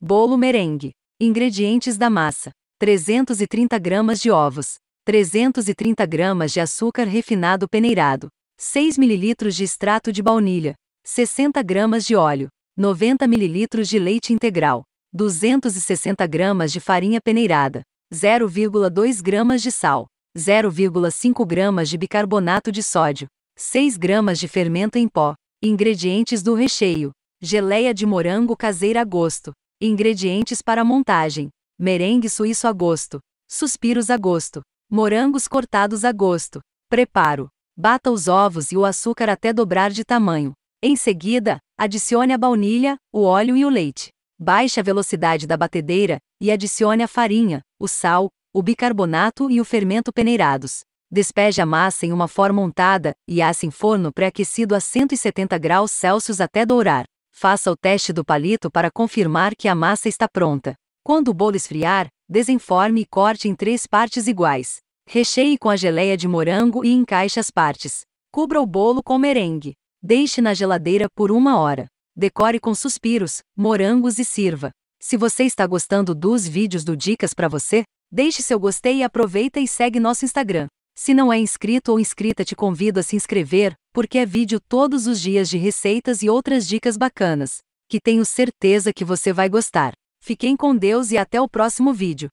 Bolo merengue. Ingredientes da massa: 330 gramas de ovos, 330 gramas de açúcar refinado peneirado, 6 ml de extrato de baunilha, 60 gramas de óleo, 90 ml de leite integral, 260 gramas de farinha peneirada, 0,2 gramas de sal, 0,5 gramas de bicarbonato de sódio, 6 gramas de fermento em pó. Ingredientes do recheio: geleia de morango caseira a gosto, Ingredientes para montagem: merengue suíço a gosto, suspiros a gosto, morangos cortados a gosto. Preparo: bata os ovos e o açúcar até dobrar de tamanho. Em seguida, adicione a baunilha, o óleo e o leite. Baixe a velocidade da batedeira e adicione a farinha, o sal, o bicarbonato e o fermento peneirados. Despeje a massa em uma forma untada e asse em forno pré-aquecido a 170 graus Celsius até dourar. Faça o teste do palito para confirmar que a massa está pronta. Quando o bolo esfriar, desenforme e corte em três partes iguais. Recheie com a geleia de morango e encaixe as partes. Cubra o bolo com merengue. Deixe na geladeira por uma hora. Decore com suspiros, morangos e sirva. Se você está gostando dos vídeos do Dicas para você, deixe seu gostei e aproveita e segue nosso Instagram. Se não é inscrito ou inscrita, te convido a se inscrever, porque é vídeo todos os dias de receitas e outras dicas bacanas, que tenho certeza que você vai gostar. Fiquem com Deus e até o próximo vídeo.